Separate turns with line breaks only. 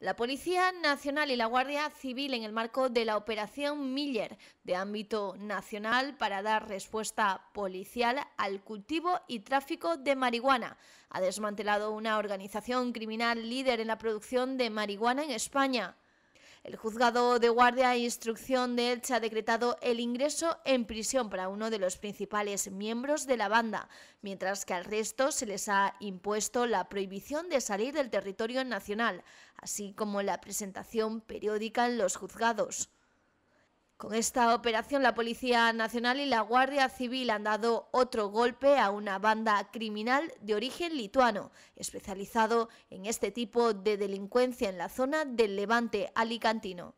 La Policía Nacional y la Guardia Civil en el marco de la Operación Miller de ámbito nacional para dar respuesta policial al cultivo y tráfico de marihuana. Ha desmantelado una organización criminal líder en la producción de marihuana en España. El juzgado de guardia e instrucción de Elche ha decretado el ingreso en prisión para uno de los principales miembros de la banda, mientras que al resto se les ha impuesto la prohibición de salir del territorio nacional, así como la presentación periódica en los juzgados. Con esta operación la Policía Nacional y la Guardia Civil han dado otro golpe a una banda criminal de origen lituano, especializado en este tipo de delincuencia en la zona del Levante alicantino.